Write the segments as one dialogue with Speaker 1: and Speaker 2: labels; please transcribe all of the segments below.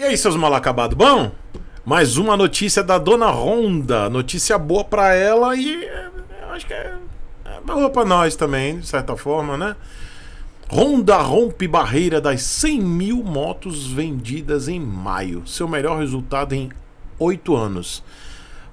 Speaker 1: E aí, seus mal acabados, bom? Mais uma notícia da Dona Ronda. Notícia boa pra ela e eh, acho que é, é boa pra nós também, de certa forma, né? Honda rompe barreira das 100 mil motos vendidas em maio. Seu melhor resultado em oito anos.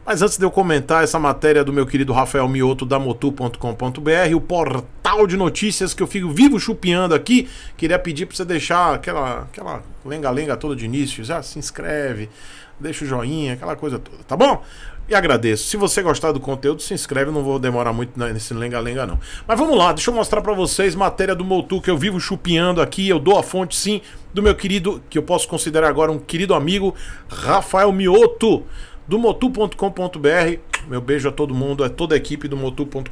Speaker 1: Mas antes de eu comentar essa matéria do meu querido Rafael Mioto da motu.com.br, o portal de notícias que eu fico vivo chupinhando aqui, queria pedir para você deixar aquela aquela lenga-lenga toda de início, já se inscreve, deixa o joinha, aquela coisa toda, tá bom? E agradeço. Se você gostar do conteúdo, se inscreve, não vou demorar muito nesse lenga-lenga não. Mas vamos lá, deixa eu mostrar para vocês matéria do Motu que eu vivo chupinhando aqui, eu dou a fonte sim do meu querido, que eu posso considerar agora um querido amigo, Rafael Mioto do motu.com.br. Meu beijo a todo mundo, a toda a equipe do motu.com.br.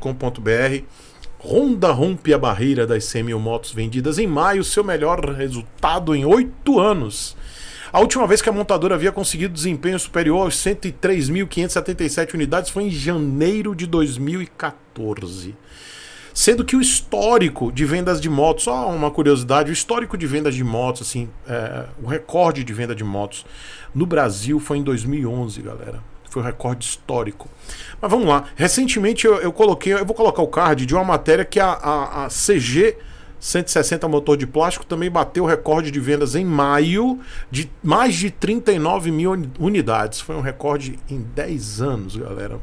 Speaker 1: Honda rompe a barreira das 100 mil motos vendidas em maio, seu melhor resultado em oito anos. A última vez que a montadora havia conseguido desempenho superior aos 103.577 unidades foi em janeiro de 2014. Sendo que o histórico de vendas de motos, só uma curiosidade, o histórico de vendas de motos, assim, é, o recorde de venda de motos no Brasil foi em 2011, galera. Foi um recorde histórico. Mas vamos lá. Recentemente eu, eu coloquei, eu vou colocar o card de uma matéria que a, a, a CG 160 motor de plástico também bateu o recorde de vendas em maio de mais de 39 mil unidades. Foi um recorde em 10 anos, galera.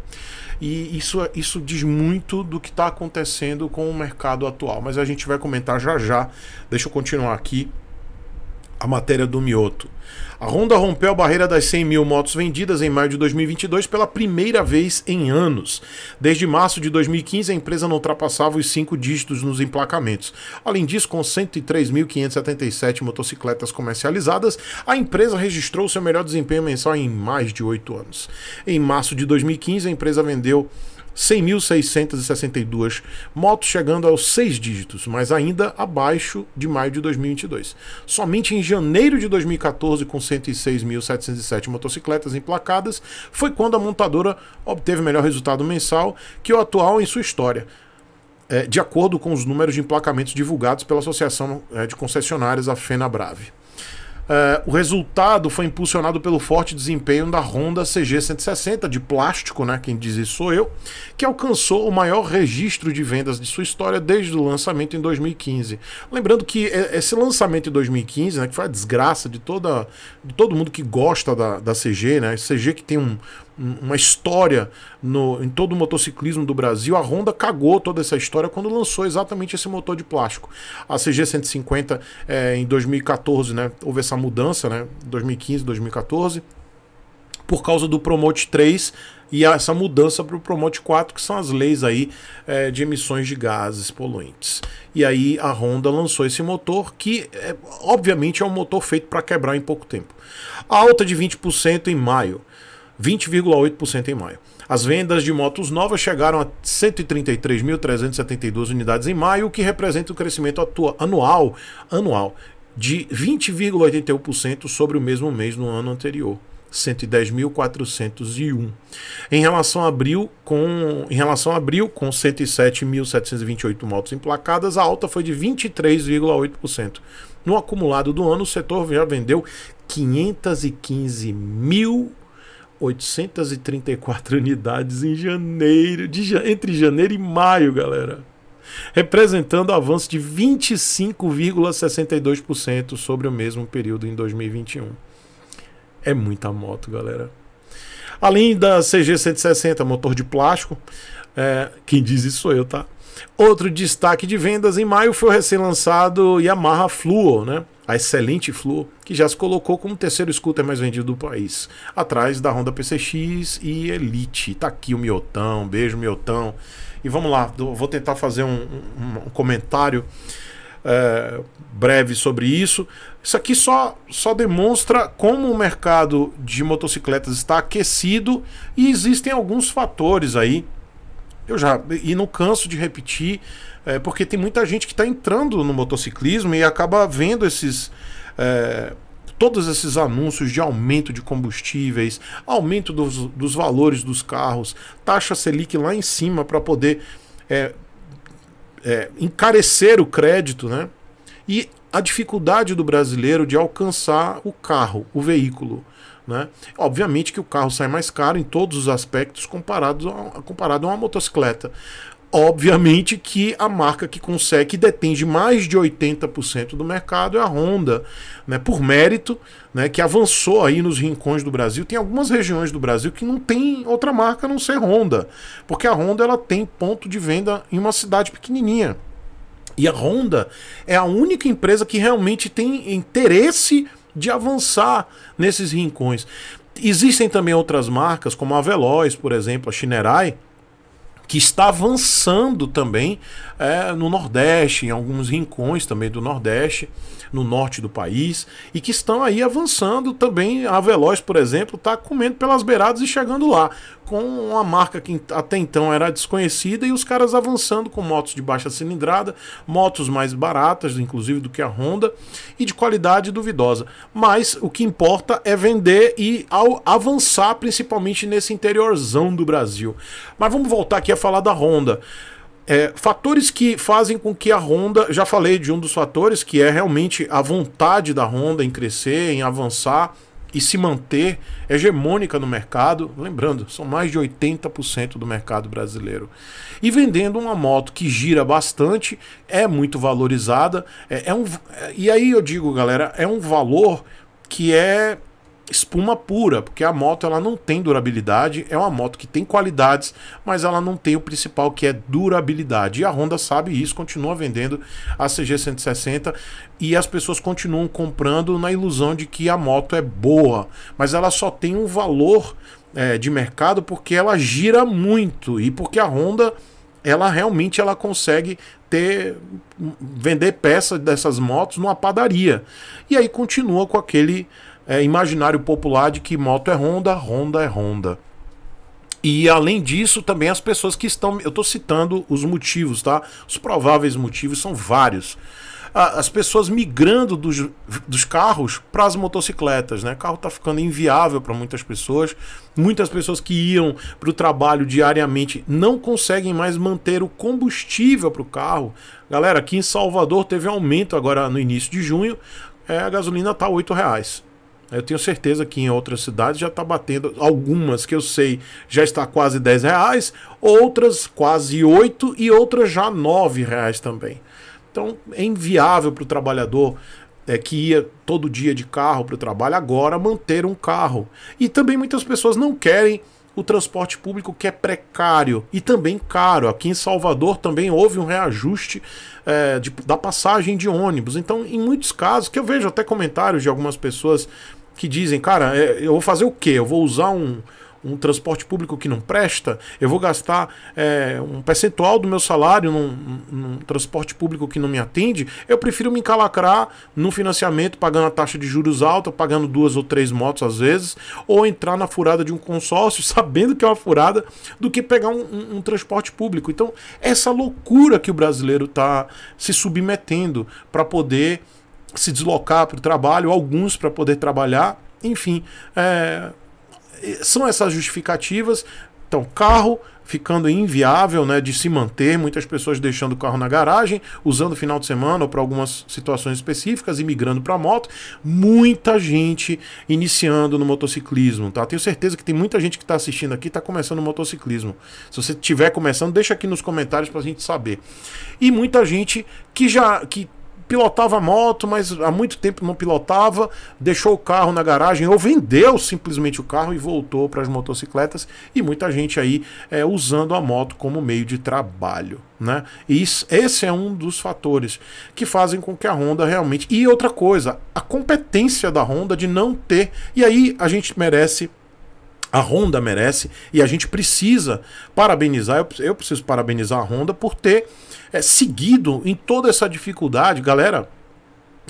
Speaker 1: E isso, é, isso diz muito do que está acontecendo com o mercado atual. Mas a gente vai comentar já já. Deixa eu continuar aqui a matéria do Mioto. A Honda rompeu a barreira das 100 mil motos vendidas em maio de 2022 pela primeira vez em anos. Desde março de 2015, a empresa não ultrapassava os cinco dígitos nos emplacamentos. Além disso, com 103.577 motocicletas comercializadas, a empresa registrou seu melhor desempenho mensal em mais de oito anos. Em março de 2015, a empresa vendeu 100.662 motos, chegando aos seis dígitos, mas ainda abaixo de maio de 2022. Somente em janeiro de 2014, com 106.707 motocicletas emplacadas, foi quando a montadora obteve melhor resultado mensal que o atual em sua história. É, de acordo com os números de emplacamentos divulgados pela Associação é, de Concessionárias, a FenaBrave. Uh, o resultado foi impulsionado pelo forte desempenho da Honda CG160 de plástico, né? Quem diz isso sou eu, que alcançou o maior registro de vendas de sua história desde o lançamento em 2015. Lembrando que esse lançamento em 2015, né, que foi a desgraça de toda de todo mundo que gosta da, da CG, né? CG que tem um, uma história no, em todo o motociclismo do Brasil. A Honda cagou toda essa história quando lançou exatamente esse motor de plástico. A CG 150 é, em 2014, né? Houve essa mudança, né? 2015, 2014, por causa do Promote 3 e essa mudança para o Promote 4, que são as leis aí é, de emissões de gases poluentes. E aí a Honda lançou esse motor, que é, obviamente é um motor feito para quebrar em pouco tempo. A alta de 20% em maio. 20,8% em maio. As vendas de motos novas chegaram a 133.372 unidades em maio, o que representa um crescimento anual, anual de 20,81% sobre o mesmo mês no ano anterior. 110.401. Em relação a abril, com em relação a abril, com 107.728 motos emplacadas, a alta foi de 23,8%. No acumulado do ano, o setor já vendeu 515 mil 834 unidades em janeiro, de, entre janeiro e maio, galera. Representando avanço de 25,62% sobre o mesmo período em 2021. É muita moto, galera. Além da CG 160, motor de plástico, é, quem diz isso sou eu, tá? Outro destaque de vendas em maio foi o recém-lançado Yamaha Fluor, né? a excelente Flu, que já se colocou como o terceiro scooter mais vendido do país, atrás da Honda PCX e Elite. Tá aqui o Miotão, beijo Miotão. E vamos lá, vou tentar fazer um, um, um comentário é, breve sobre isso. Isso aqui só, só demonstra como o mercado de motocicletas está aquecido e existem alguns fatores aí eu já. E não canso de repetir, é, porque tem muita gente que está entrando no motociclismo e acaba vendo esses. É, todos esses anúncios de aumento de combustíveis, aumento dos, dos valores dos carros, taxa Selic lá em cima para poder é, é, encarecer o crédito, né? E a dificuldade do brasileiro de alcançar o carro, o veículo. Né? Obviamente que o carro sai mais caro em todos os aspectos comparado a, comparado a uma motocicleta. Obviamente que a marca que consegue, que detém de mais de 80% do mercado é a Honda, né? por mérito, né? que avançou aí nos rincões do Brasil. Tem algumas regiões do Brasil que não tem outra marca a não ser Honda, porque a Honda ela tem ponto de venda em uma cidade pequenininha. E a Honda é a única empresa que realmente tem interesse de avançar nesses rincões. Existem também outras marcas, como a Veloz, por exemplo, a Shinerai, que está avançando também é, no Nordeste, em alguns rincões também do Nordeste, no norte do país, e que estão aí avançando também. A Veloz, por exemplo, está comendo pelas beiradas e chegando lá, com uma marca que até então era desconhecida, e os caras avançando com motos de baixa cilindrada, motos mais baratas, inclusive do que a Honda, e de qualidade duvidosa. Mas o que importa é vender e ao avançar, principalmente nesse interiorzão do Brasil. Mas vamos voltar aqui a falar da Honda. É, fatores que fazem com que a Honda, já falei de um dos fatores, que é realmente a vontade da Honda em crescer, em avançar e se manter hegemônica no mercado. Lembrando, são mais de 80% do mercado brasileiro. E vendendo uma moto que gira bastante, é muito valorizada. É, é um, é, e aí eu digo, galera, é um valor que é espuma pura, porque a moto ela não tem durabilidade, é uma moto que tem qualidades, mas ela não tem o principal que é durabilidade. E a Honda sabe isso, continua vendendo a CG 160 e as pessoas continuam comprando na ilusão de que a moto é boa, mas ela só tem um valor é, de mercado porque ela gira muito e porque a Honda ela realmente ela consegue ter vender peças dessas motos numa padaria. E aí continua com aquele é, imaginário popular de que moto é Honda, Honda é Honda. E além disso, também as pessoas que estão. Eu estou citando os motivos, tá? Os prováveis motivos são vários. As pessoas migrando dos, dos carros para as motocicletas, né? O carro está ficando inviável para muitas pessoas. Muitas pessoas que iam para o trabalho diariamente não conseguem mais manter o combustível para o carro. Galera, aqui em Salvador teve aumento agora no início de junho. É, a gasolina está R$ reais. Eu tenho certeza que em outras cidades já está batendo, algumas que eu sei já está quase 10 reais, outras quase 8 e outras já 9 reais também. Então é inviável para o trabalhador é, que ia todo dia de carro para o trabalho agora manter um carro. E também muitas pessoas não querem o transporte público que é precário e também caro. Aqui em Salvador também houve um reajuste é, de, da passagem de ônibus. Então, em muitos casos, que eu vejo até comentários de algumas pessoas que dizem, cara, é, eu vou fazer o quê? Eu vou usar um, um transporte público que não presta? Eu vou gastar é, um percentual do meu salário num, num, transporte público que não me atende? Eu prefiro me encalacrar no financiamento, pagando a taxa de juros alta, pagando duas ou três motos às vezes, ou entrar na furada de um consórcio, sabendo que é uma furada, do que pegar um, um, um transporte público. Então, essa loucura que o brasileiro está se submetendo para poder se deslocar para o trabalho, alguns para poder trabalhar, enfim. É, são essas justificativas. Então, carro ficando inviável né, de se manter, muitas pessoas deixando o carro na garagem, usando o final de semana ou para algumas situações específicas e migrando para moto. Muita gente iniciando no motociclismo, tá? Tenho certeza que tem muita gente que está assistindo aqui está começando o motociclismo. Se você estiver começando, deixa aqui nos comentários para a gente saber. E muita gente que já que pilotava moto, mas há muito tempo não pilotava, deixou o carro na garagem ou vendeu simplesmente o carro e voltou para as motocicletas e muita gente aí é, usando a moto como meio de trabalho. Né? E isso, esse é um dos fatores que fazem com que a Honda realmente. E outra coisa, a competência da Honda de não ter. E aí a gente merece a Honda merece e a gente precisa parabenizar. Eu, eu preciso parabenizar a Honda por ter é, seguido em toda essa dificuldade, galera.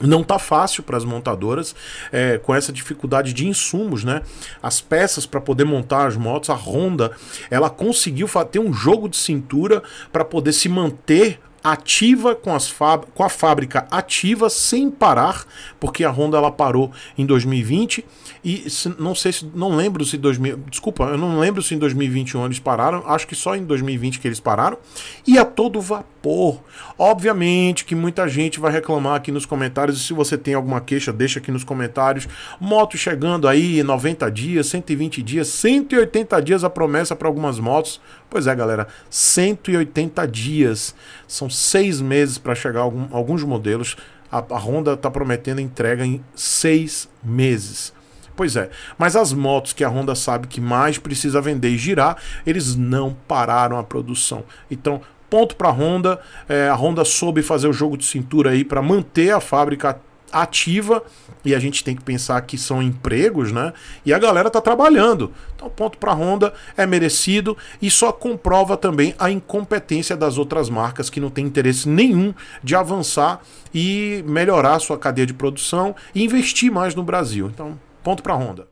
Speaker 1: Não tá fácil para as montadoras é, com essa dificuldade de insumos, né? As peças para poder montar as motos, a Honda, ela conseguiu ter um jogo de cintura para poder se manter ativa com, as com a fábrica ativa sem parar, porque a Honda ela parou em 2020 e se, não sei se não lembro se 2000, desculpa, eu não lembro se em 2021 eles pararam, acho que só em 2020 que eles pararam e a todo vapor impor. Obviamente que muita gente vai reclamar aqui nos comentários, e se você tem alguma queixa, deixa aqui nos comentários. Moto chegando aí, 90 dias, 120 dias, 180 dias a promessa para algumas motos. Pois é, galera, 180 dias. São seis meses para chegar algum, alguns modelos. A, a Honda está prometendo entrega em seis meses. Pois é, mas as motos que a Honda sabe que mais precisa vender e girar, eles não pararam a produção. Então, ponto para a Honda. É, a Honda soube fazer o jogo de cintura aí para manter a fábrica ativa e a gente tem que pensar que são empregos, né? E a galera tá trabalhando. Então, ponto para Honda é merecido e só comprova também a incompetência das outras marcas que não tem interesse nenhum de avançar e melhorar sua cadeia de produção e investir mais no Brasil. Então, ponto para Honda.